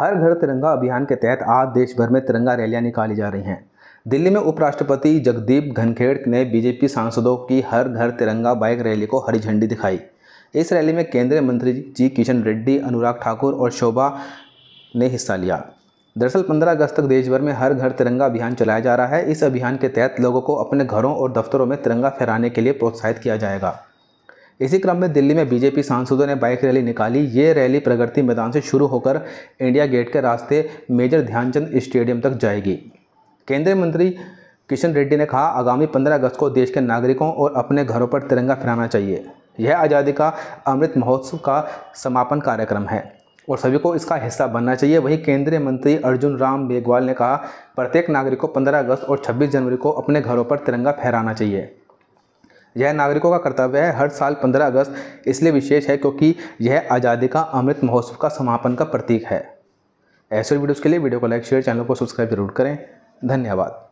हर घर तिरंगा अभियान के तहत आज देश भर में तिरंगा रैलियां निकाली जा रही हैं दिल्ली में उपराष्ट्रपति जगदीप धनखेड़ ने बीजेपी सांसदों की हर घर तिरंगा बाइक रैली को हरी झंडी दिखाई इस रैली में केंद्रीय मंत्री जी किशन रेड्डी अनुराग ठाकुर और शोभा ने हिस्सा लिया दरअसल 15 अगस्त तक देश भर में हर घर तिरंगा अभियान चलाया जा रहा है इस अभियान के तहत लोगों को अपने घरों और दफ्तरों में तिरंगा फहराने के लिए प्रोत्साहित किया जाएगा इसी क्रम में दिल्ली में बीजेपी सांसदों ने बाइक रैली निकाली ये रैली प्रगति मैदान से शुरू होकर इंडिया गेट के रास्ते मेजर ध्यानचंद स्टेडियम तक जाएगी केंद्रीय मंत्री किशन रेड्डी ने कहा आगामी 15 अगस्त को देश के नागरिकों और अपने घरों पर तिरंगा फहराना चाहिए यह आज़ादी का अमृत महोत्सव का समापन कार्यक्रम है और सभी को इसका हिस्सा बनना चाहिए वहीं केंद्रीय मंत्री अर्जुन राम मेघवाल ने कहा प्रत्येक नागरिक को 15 अगस्त और 26 जनवरी को अपने घरों पर तिरंगा फहराना चाहिए यह नागरिकों का कर्तव्य है हर साल 15 अगस्त इसलिए विशेष है क्योंकि यह आज़ादी का अमृत महोत्सव का समापन का प्रतीक है ऐसे वीडियोज़ के लिए वीडियो को लाइक शेयर चैनल को सब्सक्राइब जरूर करें धन्यवाद